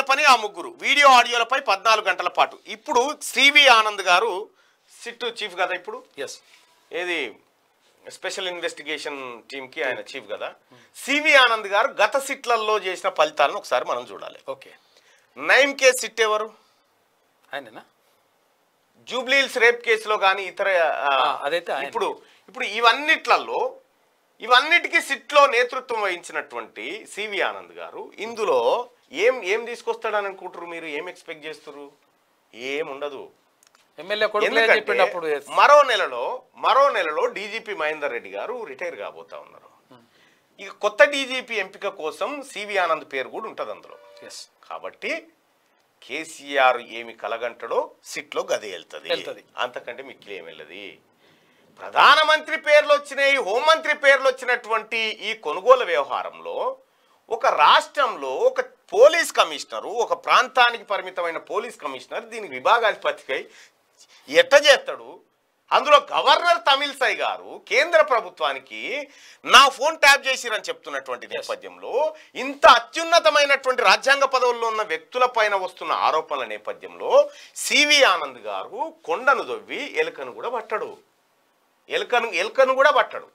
మీద పని ఆ ముగ్గురు వీడియో ఆడియోలపై పద్నాలుగు గంటల పాటు ఇప్పుడు శ్రీవి ఆనంద్ గారు సిట్ చీఫ్ కదా ఇప్పుడు ఎస్ ఏది స్పెషల్ ఇన్వెస్టిగేషన్ టీంకి ఆయన చీఫ్ కదా సివి ఆనంద్ గారు గత సిట్లలో చేసిన ఫలితాలను ఒకసారి మనం చూడాలి ఓకే నైమ్ కేసు సిట్ ఎవరు ఆయననా జూబ్లీల్స్ రేప్ కేసులో కానీ ఇతర అదైతే ఇప్పుడు ఇప్పుడు ఇవన్నిట్లలో ఇవన్నిటికీ సిట్లో నేతృత్వం వహించినటువంటి సివి ఆనంద్ గారు ఇందులో ఏం ఏం తీసుకొస్తాడని అనుకుంటారు మీరు ఏం ఎక్స్పెక్ట్ చేస్తారు ఏం ఉండదు మరో నెలలో మరో నెలలో డీజీపీ మహేందర్ రెడ్డి గారు రిటైర్ కాబోతా ఉన్నారు ఇక hmm. కొత్త డీజీపీ ఎంపిక కోసం సివి ఆనంద్ పేరు కూడా ఉంటుంది అందులో కాబట్టి కేసీఆర్ ఏమి కలగంటడో సిట్లో గది వెళ్తుంది అంతకంటే మిక్కిలి ఏమి వెళ్ళదు ప్రధానమంత్రి పేర్లు వచ్చినాయి హోంమంత్రి పేర్లు వచ్చినటువంటి ఈ కొనుగోలు వ్యవహారంలో ఒక రాష్ట్రంలో ఒక పోలీస్ కమిషనరు ఒక ప్రాంతానికి పరిమితమైన పోలీస్ కమిషనర్ దీనికి విభాగాధిపతికై ఎట్ట చేస్తాడు అందులో గవర్నర్ తమిళసై గారు కేంద్ర ప్రభుత్వానికి నా ఫోన్ ట్యాప్ చేసిరని చెప్తున్నటువంటి నేపథ్యంలో ఇంత అత్యున్నతమైనటువంటి రాజ్యాంగ పదవుల్లో ఉన్న వ్యక్తుల పైన వస్తున్న ఆరోపణల నేపథ్యంలో సివి ఆనంద్ గారు కొండను దొవ్వి ఎలుకను కూడా పట్టడు ఎలుకను ఎలుకను కూడా పట్టడు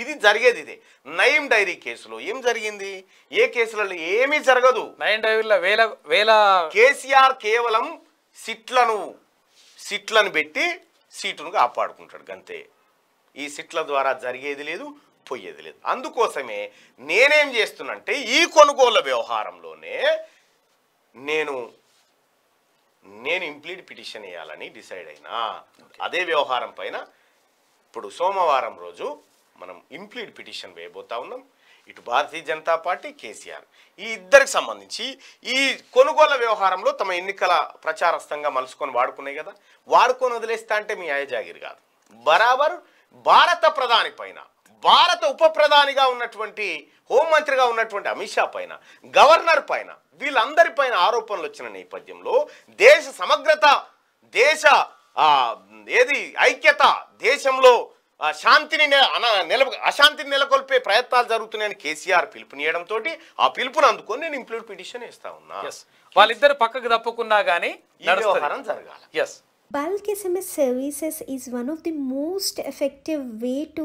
ఇది జరిగేది ఇది నయం డైరీ కేసులో ఏం జరిగింది ఏ కేసులలో ఏమీ జరగదు నయం డైరీలో వేల వేల కేసీఆర్ కేవలం సిట్లను సిట్లను పెట్టి సీటును కాపాడుకుంటాడు అంతే ఈ సిట్ల ద్వారా జరిగేది లేదు పోయేది లేదు అందుకోసమే నేనేం చేస్తున్నంటే ఈ కొనుగోలు వ్యవహారంలోనే నేను నేను ఇంప్లీట్ పిటిషన్ వేయాలని డిసైడ్ అయినా అదే వ్యవహారం పైన ఇప్పుడు సోమవారం రోజు మనం ఇంప్లీడ్ పిటిషన్ వేయబోతా ఉన్నాం ఇటు భారతీయ జనతా పార్టీ కేసీఆర్ ఈ ఇద్దరికి సంబంధించి ఈ కొనుగోల వ్యవహారంలో తమ ఎన్నికల ప్రచారస్థంగా మలుసుకొని వాడుకున్నాయి కదా వాడుకొని వదిలేస్తా అంటే మీ అయజాగిరి కాదు బరాబర్ భారత ప్రధాని పైన భారత ఉప ప్రధానిగా ఉన్నటువంటి హోంమంత్రిగా ఉన్నటువంటి అమిత్ షా పైన గవర్నర్ పైన వీళ్ళందరిపైన ఆరోపణలు వచ్చిన నేపథ్యంలో దేశ సమగ్రత దేశ ఏది ఐక్యత దేశంలో శాంతిని నెల అశాంతిని నెలకొల్పే ప్రయత్నాలు జరుగుతున్నాయని కేసీఆర్ పిలుపునియడంతో ఆ పిలుపుని అందుకొని నేను ఇంప్లూడ్ పిటిషన్ ఇస్తా ఉన్నా వాళ్ళిద్దరు పక్కకు తప్పుకున్నా కానీ జరగాలి yes Bulk SMS services is one of the most effective way to